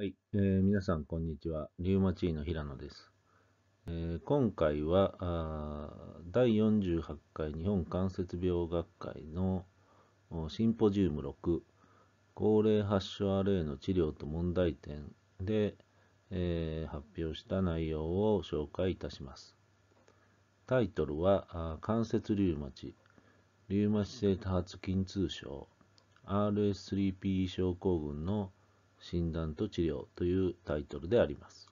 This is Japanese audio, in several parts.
はい、えー、皆さんこんにちは。リウマチーの平野です。えー、今回はあ第48回日本関節病学会のシンポジウム6高齢発症アレイの治療と問題点で、えー、発表した内容を紹介いたします。タイトルは関節リウマチリウマチ性多発筋痛症 RS3P 症候群の診断と治療というタイトルであります。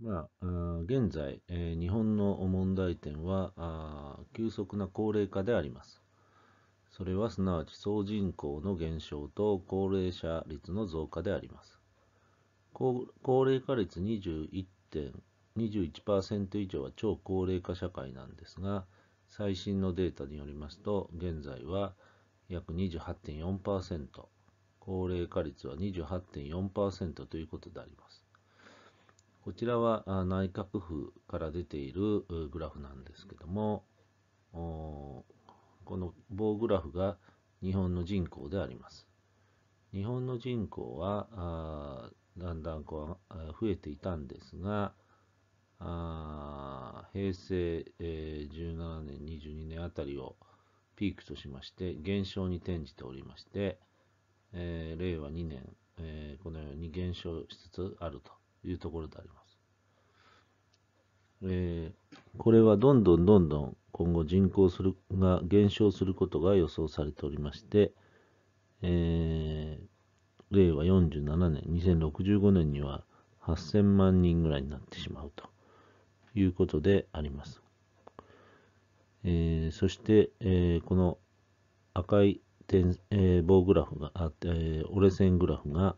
まあ、現在、え日本の問題点はあ急速な高齢化であります。それはすなわち総人口の減少と高齢者率の増加であります。高齢化率21.21%以上は超高齢化社会なんですが、最新のデータによりますと、現在は約28.4%、高齢化率は28.4%ということであります。こちらは内閣府から出ているグラフなんですけども、この棒グラフが日本の人口であります。日本の人口はだんだんこう増えていたんですが、平成17年、22年あたりをピークとしまして、減少に転じておりまして、えー、令和2年、えー、このように減少しつつあるというところであります。えー、これはどんどんどんどん今後人口するが減少することが予想されておりまして、えー、令和47年、2065年には8000万人ぐらいになってしまうということであります。えー、そして、えー、この赤い点、えー、棒グラフがあって、えー、折れ線グラフが、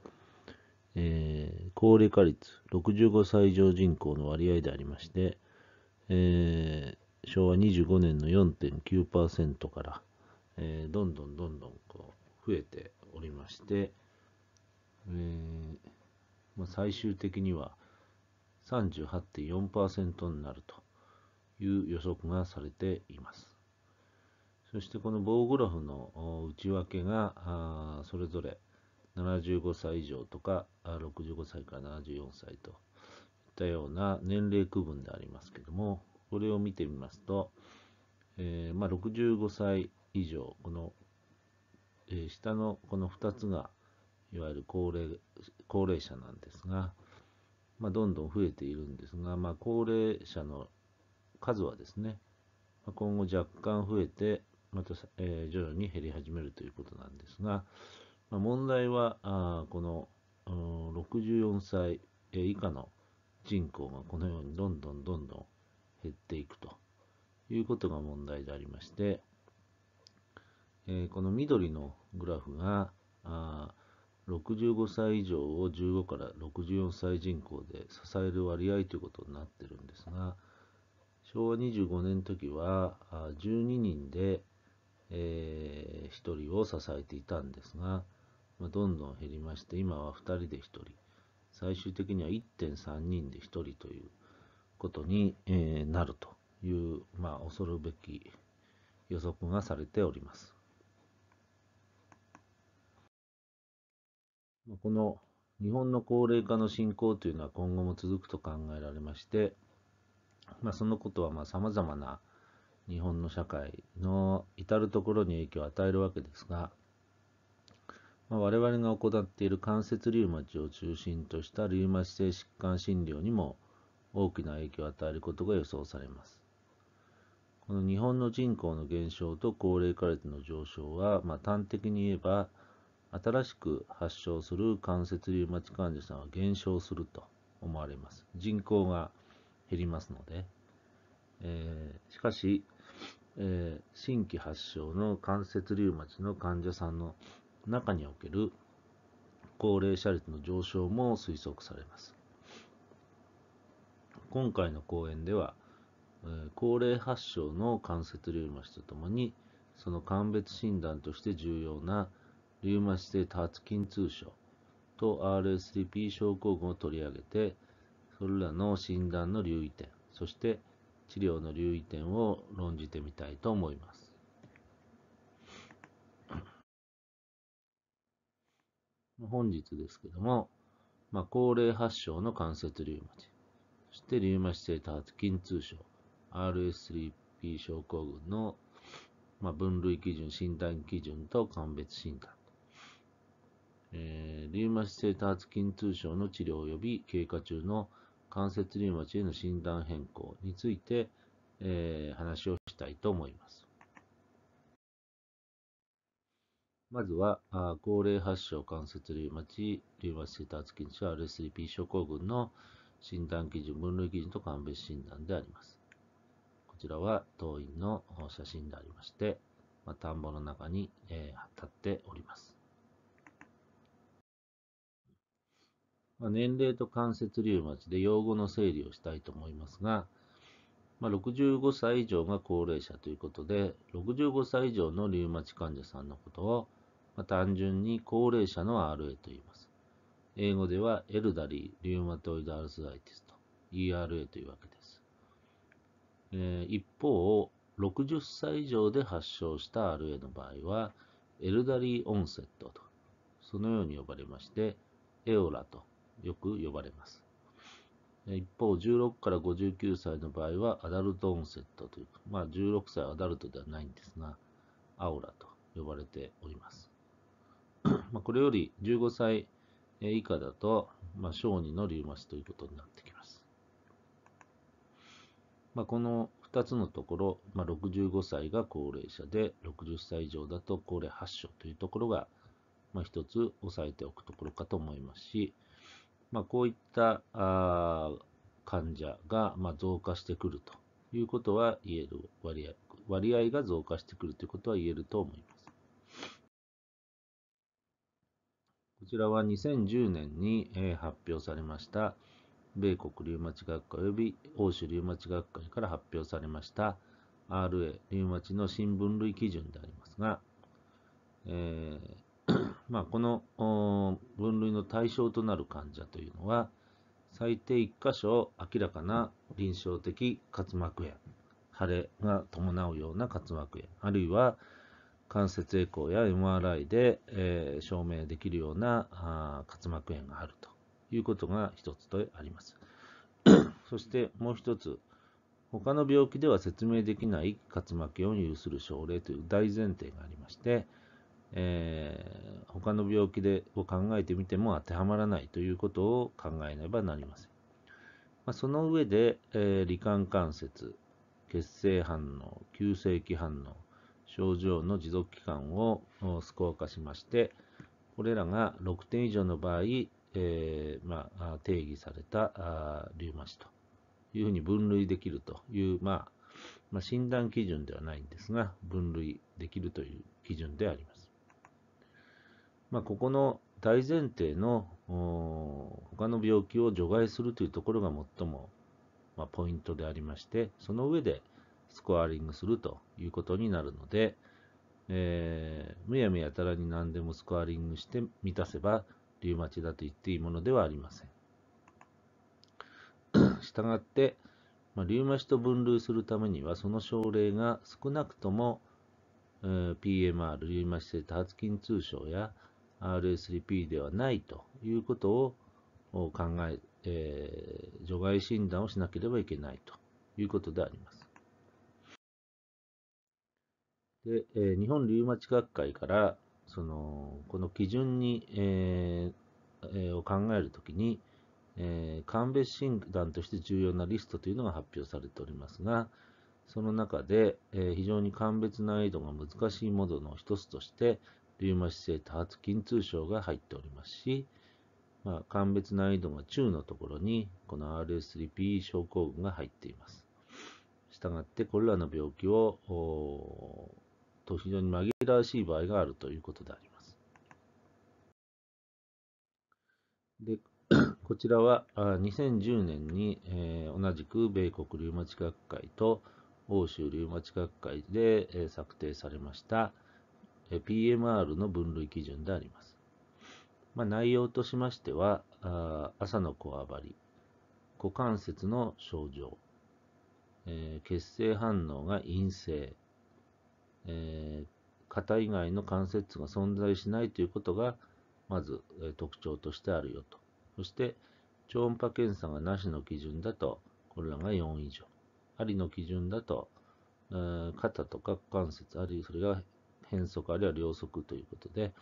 えー、高齢化率65歳以上人口の割合でありまして、えー、昭和25年の4.9%から、えー、どんどんどんどんこう増えておりまして、えーまあ、最終的には38.4%になると。いう予測がされています。そしてこの棒グラフの内訳がそれぞれ75歳以上とか65歳から74歳といったような年齢区分でありますけどもこれを見てみますと、えー、まあ、65歳以上この、え下のこの2つがいわゆる高齢高齢者なんですが、まあ、どんどん増えているんですが、まあ、高齢者の数はですね、今後若干増えて、また、え徐々に減り始めるということなんですが、ま問題は、あこの64歳以下の人口がこのようにどんどんどんどん減っていくということが問題でありまして、えこの緑のグラフがあ65歳以上を15から64歳人口で支える割合ということになってるんですが、昭和25年の時は12人で、えー、1人を支えていたんですが、まあ、どんどん減りまして今は2人で1人最終的には1.3人で1人ということに、えなるという、まあ、恐るべき予測がされております。この日本の高齢化の進行というのは今後も続くと考えられまして、まあ、そのことはまざ様々な日本の社会の至るところに影響を与えるわけですが、まあ、我々が行っている関節リウマチを中心としたリウマチ性疾患診療にも大きな影響を与えることが予想されます。この日本の人口の減少と高齢化率の上昇は、まあ、端的に言えば新しく発症する関節リウマチ患者さんは減少すると思われます。人口が減りますので、えー、しかし、えー、新規発症の関節リウマチの患者さんの中における高齢者率の上昇も推測されます。今回の講演では、えー、高齢発症の関節リウマチとともに、その鑑別診断として重要なリウマチ性多発筋痛症と RSDP 症候群を取り上げて、それらの診断の留意点、そして治療の留意点を論じてみたいと思います。本日ですけども、まあ、高齢発症の関節リウマチ、そしてリウマチ性多発筋痛症、RS3P 症候群の、まあ、分類基準、診断基準と鑑別診断。えー、リウマチ性多発筋痛症の治療及び経過中の関節リウマチへの診断変更について、えー、話をしたいと思います。まずは、あ高齢発症関節リウマチ、リウマチ性多発筋症 r s p 症候群の診断基準、分類基準と鑑別診断であります。こちらは当院の写真でありまして、まあ、田んぼの中に、えー、立っております。まあ、年齢と関節リウマチで用語の整理をしたいと思いますが、まあ、65歳以上が高齢者ということで、65歳以上のリウマチ患者さんのことを、まあ、単純に高齢者の RA と言います。英語ではエルダリー・リウマトイド・アルスダイティスと ERA というわけです。えー、一方、60歳以上で発症した RA の場合は、エルダリー・オンセットと、そのように呼ばれまして、エオラとよく呼ばれます。一方、16から59歳の場合はアダルトオンセットという、まあ16歳アダルトではないんですが、アオラと呼ばれております。まあこれより15歳以下だと、まあ、小児のリウマチということになってきます。まあ、この2つのところ、まあ、65歳が高齢者で、60歳以上だと高齢発症というところが、まあ、一つ押さえておくところかと思いますし、まあ、こういったあ患者がまあ増加してくるということは言える割合、割合が増加してくるということは言えると思います。こちらは2010年に、え発表されました、米国リウマチ学会及び欧州リウマチ学会から発表されました RA、リウマチの新分類基準でありますが、えー、まあ、この分類の対象となる患者というのは、最低1箇所明らかな臨床的滑膜炎、腫れが伴うような滑膜炎、あるいは関節エコーや MRI で、えー、証明できるようなあ滑膜炎があるということが1つとあります。そしてもう1つ、他の病気では説明できない滑膜炎を有する症例という大前提がありまして、えー、他の病気でを考えてみても当てはまらないということを考えねばなりません。まあ、その上で、えー、罹患関節、血清反応、急性期反応、症状の持続期間をスコア化しまして、これらが6点以上の場合、えー、まあ、定義されたあリウマチというふうに分類できるという、まあ、まあ、診断基準ではないんですが、分類できるという基準であります。まあ、ここの大前提の他の病気を除外するというところが最も、まあ、ポイントでありまして、その上でスコアリングするということになるので、えー、むやみやたらに何でもスコアリングして満たせば、リウマチだと言っていいものではありません。したがって、まあ、リウマチと分類するためには、その症例が少なくとも、えー、PMR、リウマチ性多発筋痛症や、RS3P ではないということを考え、えー、除外診断をしなければいけないということであります。で、えー、日本リウマチ学会から、その、この基準に、えー、を考えるときに、えー、鑑別診断として重要なリストというのが発表されておりますが、その中で、えー、非常に鑑別難易度が難しいものの一つとして、リウマチ性多発筋痛症が入っておりますし、まあ、鑑別難易度が中のところに、この RS3P 症候群が入っています。したがって、これらの病気を、と非常に紛らわしい場合があるということであります。で、こちらは2010年に、えー、同じく米国リウマチ学会と欧州リウマチ学会で、えー、策定されました PMR の分類基準であります。まあ、内容としましては、朝のこわばり、股関節の症状、えー、血清反応が陰性、えー、肩以外の関節が存在しないということが、まず、え特徴としてあるよと。そして、超音波検査がなしの基準だと、これらが4以上。ありの基準だと、え肩とか股関節、あるいはそれが変速あるいは両速ということで、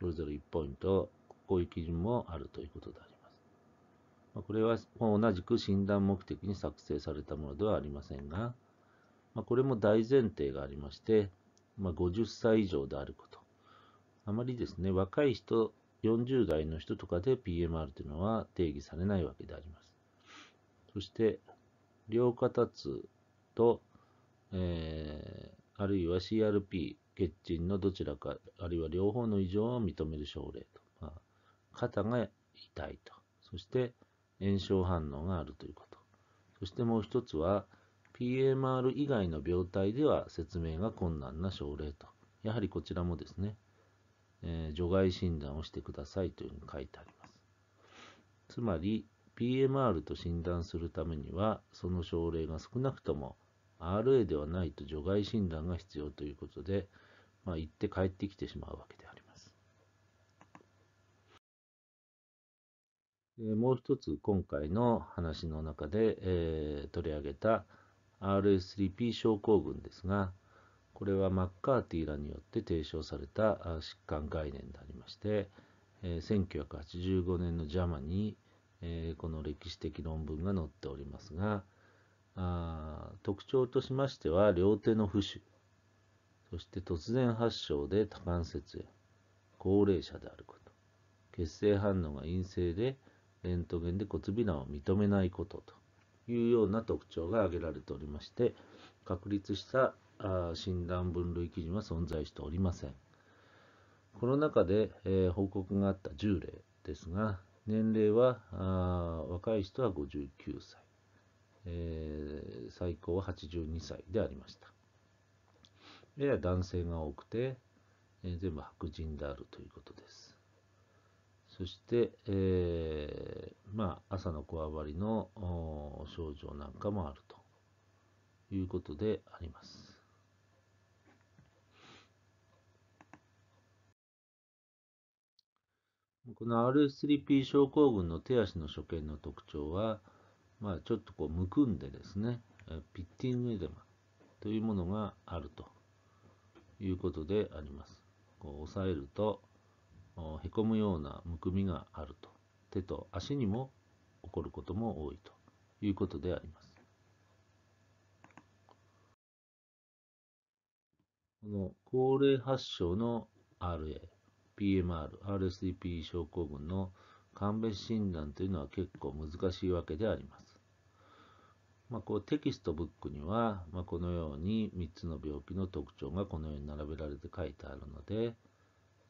それぞれ1ポイント、こういう基準もあるということであります。まこれは同じく診断目的に作成されたものではありませんが、まこれも大前提がありまして、ま50歳以上であること。あまりですね、若い人、40代の人とかで PMR というのは定義されないわけであります。そして、両肩痛と、えー、あるいは CRP 血沈のどちらか、あるいは両方の異常を認める症例と。まあ、肩が痛いと。そして、炎症反応があるということ。そしてもう一つは、PMR 以外の病態では説明が困難な症例と。やはりこちらもですね、えー、除外診断をしてくださいというふうに書いてあります。つまり、PMR と診断するためには、その症例が少なくとも RA ではないと除外診断が必要ということで、まあ、行って帰ってきてしまうわけであります。でもう一つ今回の話の中で、えー、取り上げた RS3P 症候群ですが、これはマッカーティーらによって提唱された疾患概念でありまして、え1985年の JAMA に、えこの歴史的論文が載っておりますが、あ特徴としましては両手の浮腫そして突然発症で多関節炎、高齢者であること、血清反応が陰性で、レントゲンで骨び卵を認めないことというような特徴が挙げられておりまして、確立した診断分類基準は存在しておりません。この中で、え報告があった10例ですが、年齢は若い人は59歳、最高は82歳でありました。やや男性が多くて、えー、全部白人であるということです。そして、えー、まあ、朝のこわばりの症状なんかもあるということであります。この RS3P 症候群の手足の所見の特徴は、まあ、ちょっとこうむくんでですね、ピッティングエデマというものがあるということであります。こう押さえるとへこむようなむくみがあると手と足にも起こることも多いということであります。この高齢発症の RA、PMR、RSDP 症候群の鑑別診断というのは結構難しいわけであります。まあ、こうテキストブックには、まあ、このように3つの病気の特徴がこのように並べられて書いてあるので、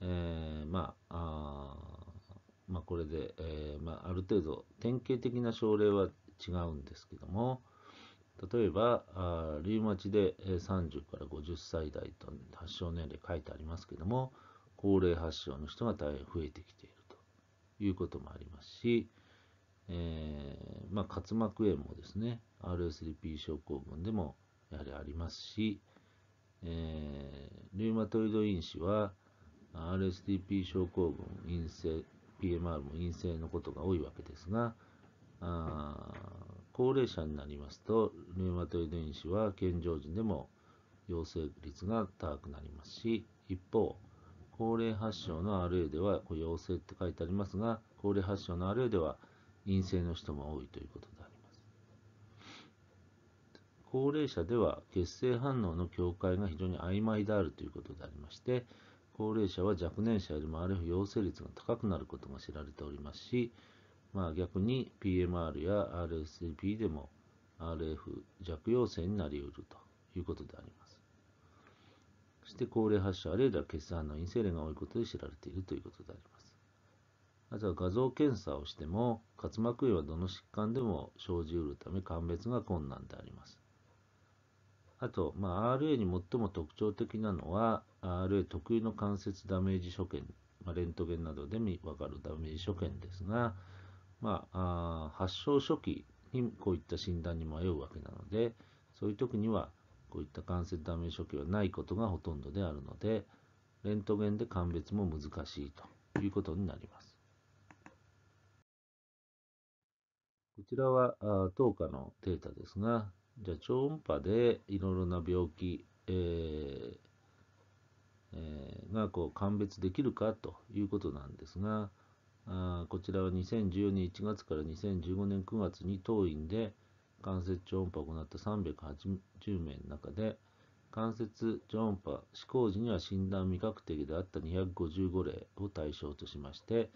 えー、まあまあ、これで、えー、まあ、ある程度典型的な症例は違うんですけども例えばあリウマチで30から50歳代と発症年齢書いてありますけども高齢発症の人が大変増えてきているということもありますし、えー、まあ、滑膜炎もですね RSDP 症候群でもやはりありますし、えー、リウマトイド因子は RSDP 症候群陰性 PMR も陰性のことが多いわけですがあ高齢者になりますとリウマトイド因子は健常人でも陽性率が高くなりますし一方高齢発症の RA では陽性って書いてありますが高齢発症の RA では陰性の人も多いということで高齢者では血清反応の境界が非常に曖昧であるということでありまして高齢者は若年者よりも RF 陽性率が高くなることが知られておりますし、まあ、逆に PMR や r s p でも RF 弱陽性になりうるということであります。そして高齢発症あるいは血栓の陰性例が多いことで知られているということであります。あとは画像検査をしても滑膜炎はどの疾患でも生じうるため鑑別が困難であります。あと、まあ、RA に最も特徴的なのは、RA 特有の関節ダメージ所見、まあ、レントゲンなどで見分かるダメージ所見ですが、まあ、あ発症初期にこういった診断に迷うわけなので、そういう時には、こういった関節ダメージ初期はないことがほとんどであるので、レントゲンで鑑別も難しいということになります。こちらは当科のデータですが、じゃあ超音波でいろいろな病気、えーえー、がこう鑑別できるかということなんですが、あこちらは2014年1月から2015年9月に当院で関節超音波を行った380名の中で、関節超音波施行時には診断未確定であった255例を対象としまして、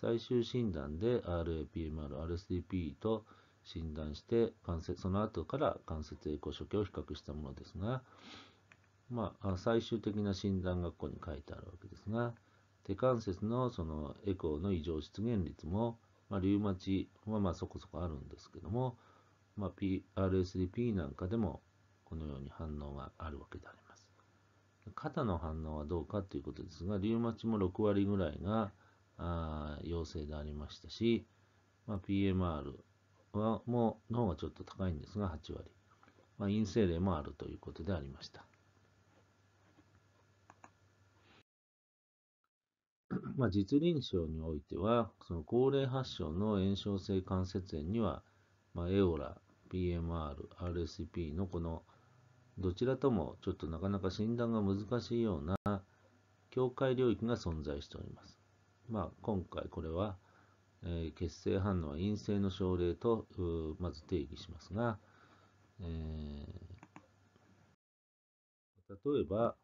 最終診断で RAPMR、RSDP と診断して関節その後から関節栄光初期を比較したものですが、まあ、最終的な診断がここに書いてあるわけですが手関節のそのエコーの異常出現率も、まあ、リウマチはまそこそこあるんですけども、まあ、r s d p なんかでもこのように反応があるわけであります。肩の反応はどうかということですが、リウマチも6割ぐらいがあ陽性でありましたし、まあ、PMR、はもうの方がちょっと高いんですが、8割。まあ、陰性例もあるということでありました。まあ、実臨床においては、その高齢発症の炎症性関節炎には、まあ、エオラ、PMR、RSP のこのどちらともちょっとなかなか診断が難しいような境界領域が存在しております。まあ、今回これはえ血清反応は陰性の症例とまず定義しますが、えー、例えば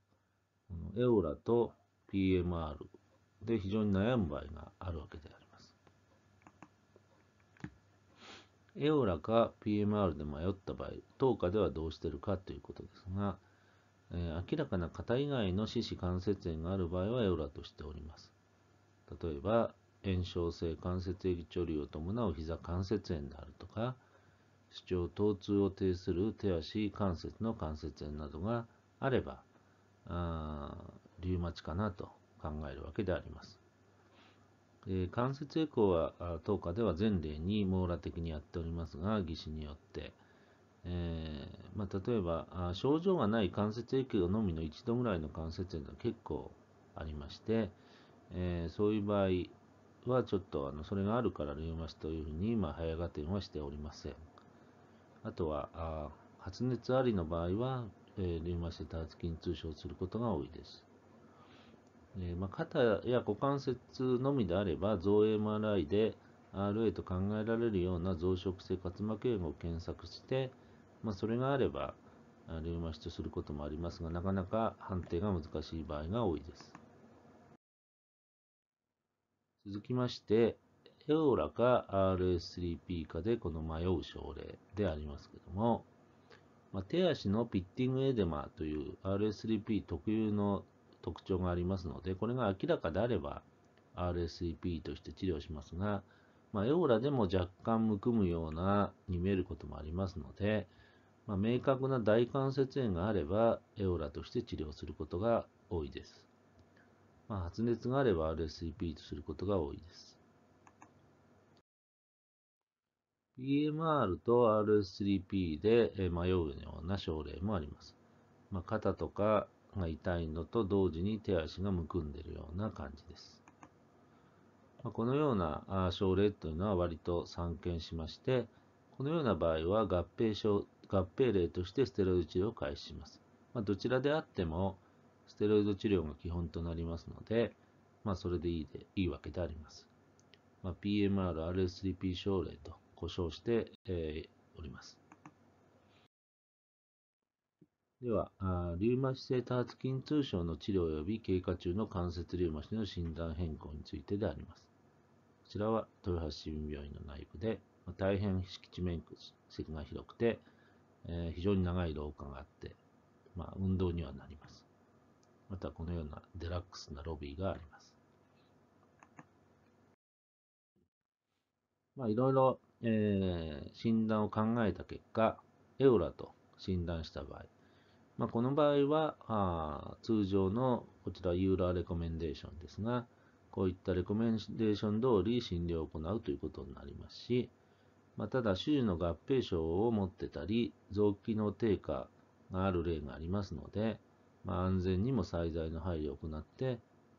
このエオラと PMR で非常に悩む場合があるわけであります。エオラか PMR で迷った場合、当下ではどうしてるかということですが、えー、明らかな型以外の四肢関節炎がある場合はエオラとしております。例えば、炎症性関節液処理を伴う膝関節炎であるとか主張疼痛を呈する手足関節の関節炎などがあればあリウマチかなと考えるわけであります。えー、関節エコーは10日では前例に網羅的にやっておりますが技師によって、えー、まあ、例えば症状がない関節エコーのみの一度ぐらいの関節炎が結構ありまして、えー、そういう場合、はちょっとあのそれがあるからリウマチというふうに、ま早合点はしておりません。あとは、あ発熱ありの場合は、えー、リウマチ多発筋痛症することが多いです。えー、まあ、肩や股関節のみであれば、造 MRI で RA と考えられるような増殖性滑膜炎を検索して、まあ、それがあれば、リウマチとすることもありますが、なかなか判定が難しい場合が多いです。続きまして、エオラか RS3P かでこの迷う症例でありますけども、まあ、手足のピッティングエデマという RS3P 特有の特徴がありますので、これが明らかであれば r s 3 p として治療しますが、まあ、エオラでも若干むくむようなに見えることもありますので、まあ、明確な大関節炎があればエオラとして治療することが多いです。まあ、発熱があれば RSVP とすることが多いです。b m r と r s 3 p で迷うような症例もあります。まあ、肩とかが痛いのと同時に手足がむくんでるような感じです。まあ、このような症例というのは割と散見しまして、このような場合は合併症合併例としてステロイド治療を開始します。まあ、どちらであっても、ステロイド治療が基本となりますので、まあ、それでいいでいいわけであります。まあ、PMR、RS3P 症例と呼称して、えー、おります。では、リウマチ性多発筋痛症の治療及び経過中の関節リウマチの診断変更についてであります。こちらは豊橋市民病院の内部で、ま大変敷地面積が広くて、え非常に長い廊下があって、まあ、運動にはなります。またこのようなデラックスなロビーがあります。まあ、いろいろ、えー、診断を考えた結果、エオラと診断した場合、まあ、この場合はあ通常のこちらユーラーレコメンデーションですが、こういったレコメンデーション通り診療を行うということになりますし、まあ、ただ手術の合併症を持ってたり、臓器の低下がある例がありますので、まあ、安全にも最大の配慮を行って、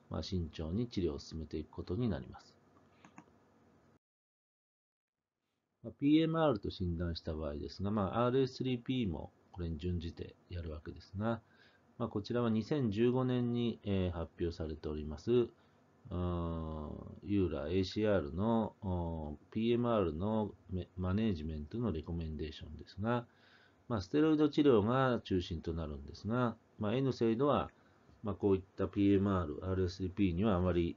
まあ、慎重に治療を進めていくことになります。まあ、PMR と診断した場合ですが、まあ、RS3P もこれに準じてやるわけですが、まあ、こちらは2015年に、えー、発表されております、ユーラ ACR の PMR のマネージメントのレコメンデーションですが、まあ、ステロイド治療が中心となるんですが、まあ、N 制度は、まあ、こういった PMR、RSDP にはあまり、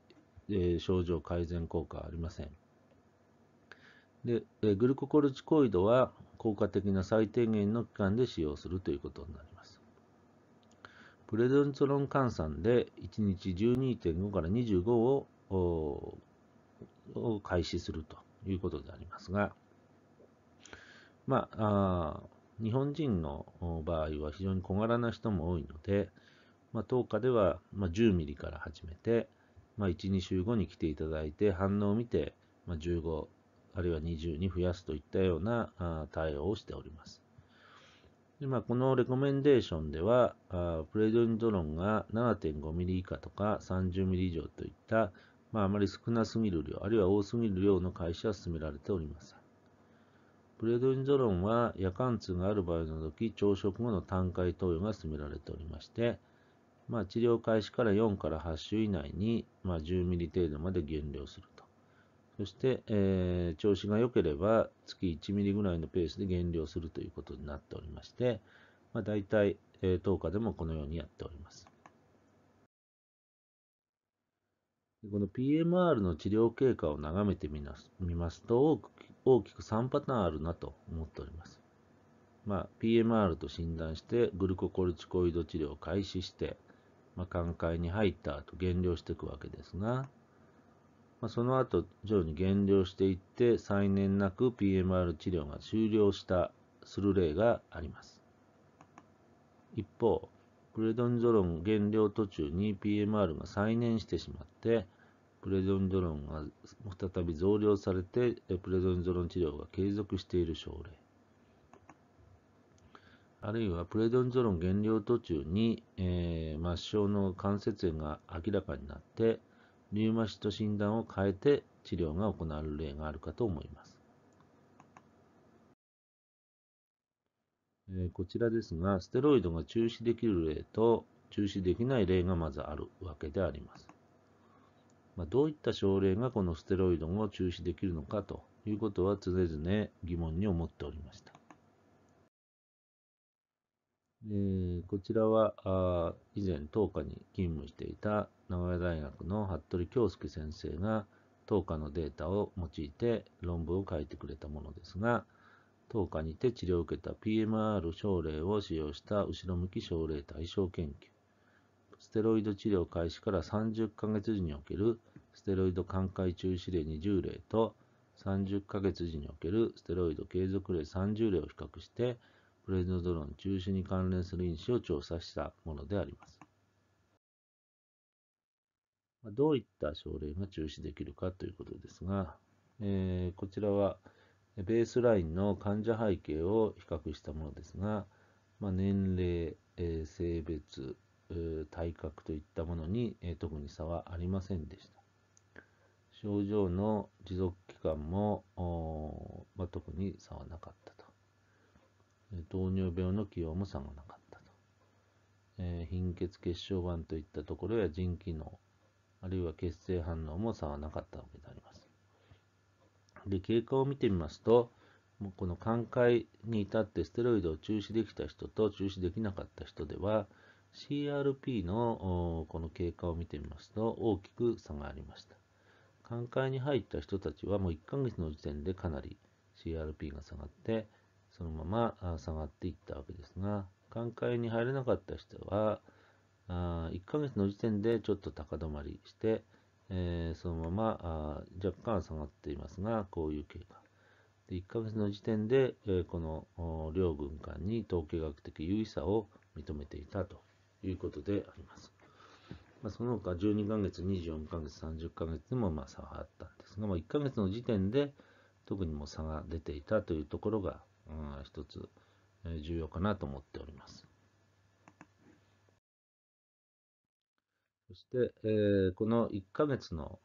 えー、症状改善効果はありません。で、えー、グルココルチコイドは効果的な最低限の期間で使用するということになります。プレドンツロン換算で1日12.5から25をを開始するということでありますが、まあ、あ日本人の場合は非常に小柄な人も多いので、まあ、10日では、ま10ミリから始めて、まあ、1、2週後に来ていただいて、反応を見て、ま15、あるいは20に増やすといったようなあ対応をしております。でまあ、このレコメンデーションでは、あプレドニドロンが7.5ミリ以下とか30ミリ以上といった、まあ、あまり少なすぎる量、あるいは多すぎる量の開始は進められておりません。プレドニゾロンは夜間痛がある場合の時、朝食後の単回投与が進められておりまして、まあ、治療開始から4から8週以内に、まあ、10ミリ程度まで減量すると。そして、えー、調子が良ければ月1ミリぐらいのペースで減量するということになっておりまして、まあ、大体、えー、10日でもこのようにやっております。この PMR の治療経過を眺めてみますと、多く大きく3パターンあるなと思っております。まあ、PMR と診断してグルココルチコイド治療を開始して、まあ、寛解に入った後減量していくわけですが、まあ、その後徐々に減量していって再燃なく PMR 治療が終了したする例があります。一方、プレドニゾロン減量途中に PMR が再燃してしまって、プレゾニゾロンが再び増量されて、プレゾニゾロン治療が継続している症例。あるいはプレゾニゾロン減量途中に、えー、末梢の関節炎が明らかになって、リウマチと診断を変えて治療が行われる例があるかと思います。えー、こちらですが、ステロイドが中止できる例と中止できない例がまずあるわけであります。まあ、どういった症例がこのステロイドを中止できるのかということは常々疑問に思っておりました。でこちらはあ以前10日に勤務していた名古屋大学の服部恭介先生が10日のデータを用いて論文を書いてくれたものですが10日にて治療を受けた PMR 症例を使用した後ろ向き症例対象研究ステロイド治療開始から30ヶ月時におけるステロイド寛解中止例20例と30ヶ月時におけるステロイド継続例30例を比較してプレゾドロン中止に関連する因子を調査したものであります。どういった症例が中止できるかということですが、えー、こちらはベースラインの患者背景を比較したものですが、まあ、年齢、えー、性別、体格といったものに、え特に差はありませんでした。症状の持続期間も、まあ、特に差はなかったと。糖尿病の起用も差がなかったと。えー、貧血血小板といったところや腎機能、あるいは血清反応も差はなかったわけであります。で、経過を見てみますと、この寛解に至ってステロイドを中止できた人と中止できなかった人では、CRP のこの経過を見てみますと大きく差がありました。寛解に入った人たちはもう1ヶ月の時点でかなり CRP が下がって、そのまま下がっていったわけですが、寛解に入れなかった人は、1ヶ月の時点でちょっと高止まりして、えそのまま若干下がっていますが、こういう経過。で1ヶ月の時点で、えこの両軍間に統計学的優位差を認めていたということであります。まあ、その他12ヶ月、24ヶ月、30ヶ月でもま差はあったんですが、まあ、1ヶ月の時点で特にも差が出ていたというところが、うん、一つ重要かなと思っております。そして、えー、この1ヶ月の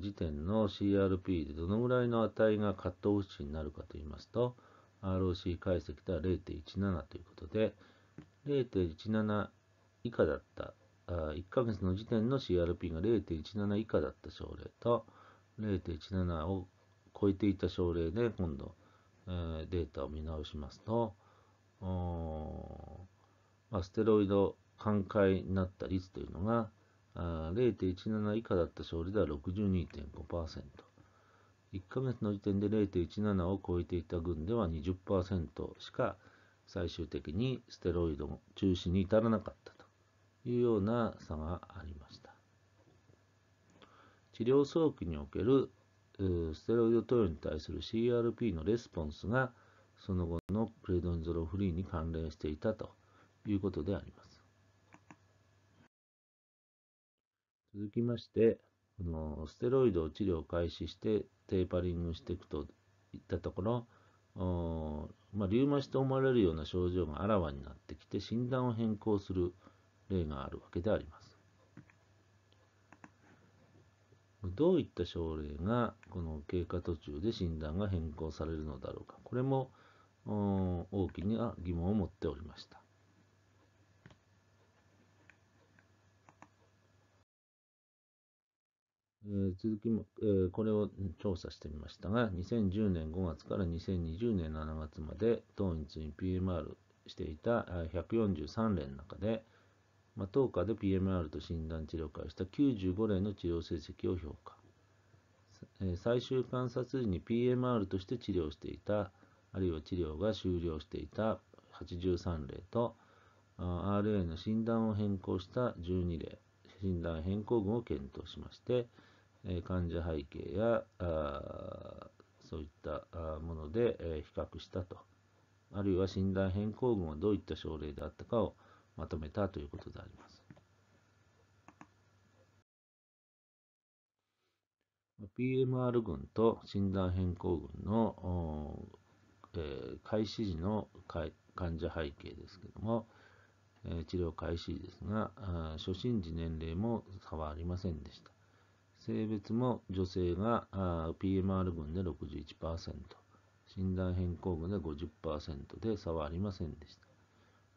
時点の CRP でどのぐらいの値がカットオフ値になるかといいますと、ROC 解析では0.17ということで、0.17以下だった、1ヶ月の時点の CRP が0.17以下だった症例と、0.17を超えていた症例で、今度、データを見直しますと、ステロイド寛解になった率というのが、0.17以下だった症例では62.5%。1ヶ月の時点で0.17を超えていた群では20%しか最終的にステロイド中止に至らなかった。いうような差がありました。治療早期におけるステロイド投与に対する CRP のレスポンスがその後のプレドニゾロフリーに関連していたということであります。続きまして、このステロイドを治療開始してテーパリングしていくといったところ、まあ、リウマチと思われるような症状があらわになってきて診断を変更する例があるわけであります。どういった症例がこの経過途中で診断が変更されるのだろうか、これも大きな疑問を持っておりました。え続きも、えこれを調査してみましたが、2010年5月から2020年7月まで、当日に PMR していた143例の中で、まあ、当科で PMR と診断治療会をした95例の治療成績を評価、え最終観察時に PMR として治療していたあるいは治療が終了していた83例と RA の診断を変更した12例診断変更群を検討しまして、え患者背景やそういったもので、え比較したとあるいは診断変更群はどういった症例であったかをまとめたということであります。PMR 群と診断変更群の、えー、開始時の患者背景ですけども、え治療開始時ですが、初診時年齢も差はありませんでした。性別も女性が PMR 群で61%、診断変更群で50%で差はありませんでした。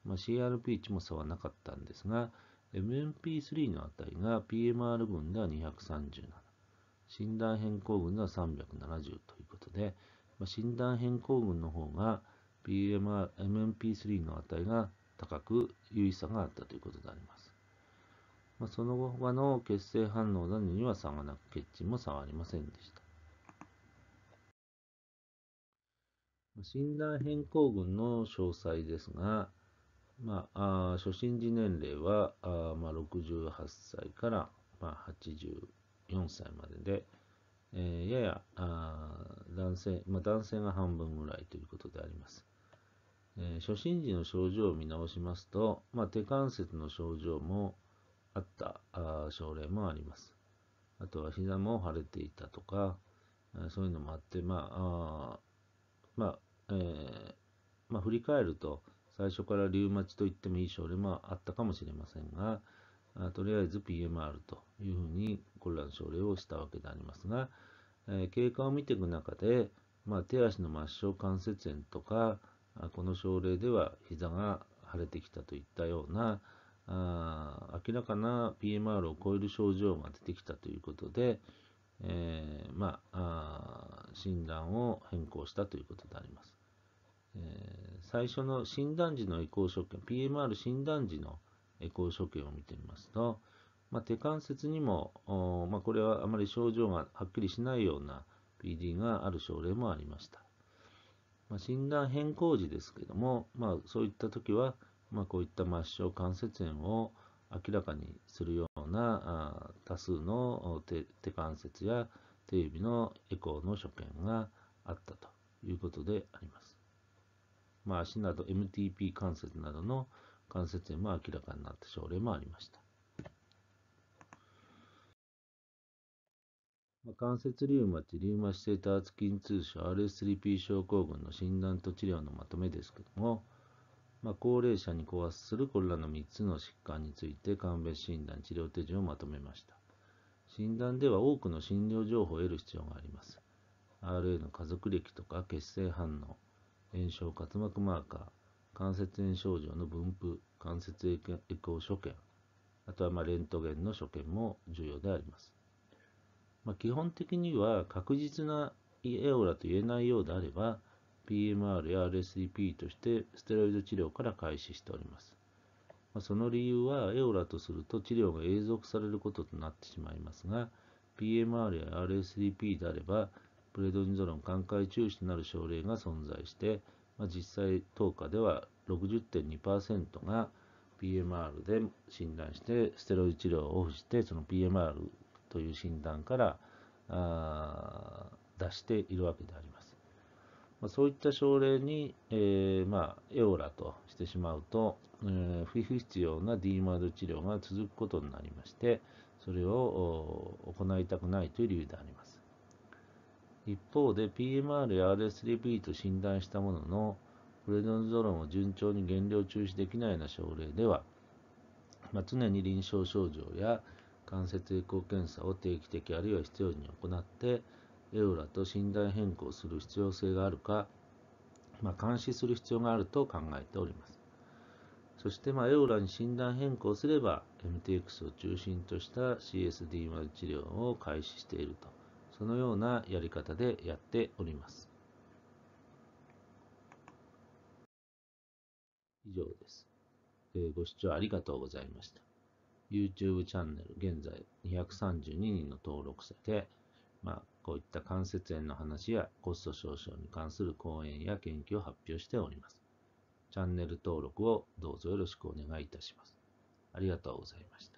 まあ、CRP 値も差はなかったんですが、MMP3 の値が PMR 群が237、診断変更群が370ということで、まあ、診断変更群の方が PMR、MMP3 の値が高く優位差があったということであります。まあ、その後他の血清反応などには差がなく、血沈も差はありませんでした。診断変更群の詳細ですが、まあ、あ初心時年齢はあ、まあ、68歳から、まあ、84歳までで、えー、ややあ男性、まあ、男性が半分ぐらいということであります。えー、初心時の症状を見直しますと、まあ、手関節の症状もあったあ症例もあります。あとは膝も腫れていたとか、そういうのもあって、まあ、あまあ、えー、まあ、振り返ると、最初からリウマチと言ってもいい症例もあったかもしれませんが、とりあえず PMR というふうに混乱症例をしたわけでありますが、え経過を見ていく中で、まあ、手足の末梢関節炎とか、この症例では膝が腫れてきたといったような、あ明らかな PMR を超える症状が出てきたということで、えー、まあ、診断を変更したということであります。え最初の診断時のエコー所見、PMR 診断時のエコー所見を見てみますと、まあ、手関節にも、まあ、これはあまり症状がはっきりしないような PD がある症例もありました。まあ、診断変更時ですけども、まあ、そういった時は、まあ、こういった末梢関節炎を明らかにするような多数の手関節や手指のエコーの所見があったということであります。まあ、足など MTP 関節などの関節炎も明らかになった症例もありました。関節リウマチ、リウマチ性多発筋痛症 RS3P 症候群の診断と治療のまとめですけども、まあ、高齢者に壊すするこれらの3つの疾患について鑑別診断、治療手順をまとめました。診断では多くの診療情報を得る必要があります。RA の家族歴とか血清反応、炎症滑膜マーカー、関節炎症状の分布、関節エコー所見、あとはまレントゲンの所見も重要であります。まあ、基本的には確実なエオラと言えないようであれば、PMR や r s d p としてステロイド治療から開始しております。まあ、その理由は、エオラとすると治療が永続されることとなってしまいますが、PMR や r s d p であれば、プレドニゾロン寛解中止となる症例が存在して、まあ、実際10日では60.2%が PMR で診断してステロイド治療をオフしてその PMR という診断からあ出しているわけであります。まあ、そういった症例に、えー、まあ、エオラとしてしまうと、えー、不必要な d m r 治療が続くことになりましてそれを行いたくないという理由であります。一方で PMR や RSDP と診断したものの、プレドンゾロンを順調に減量中止できないような症例では、まあ、常に臨床症状や関節エコー検査を定期的あるいは必要に行って、エオラと診断変更する必要性があるか、まあ、監視する必要があると考えております。そして、まあ、エオラに診断変更すれば、MTX を中心とした CSD 1治療を開始しているとそのようなやり方でやっております。以上です。えご視聴ありがとうございました。YouTube チャンネル、現在232人の登録者で、まあ、こういった関節炎の話やコスト症々に関する講演や研究を発表しております。チャンネル登録をどうぞよろしくお願いいたします。ありがとうございました。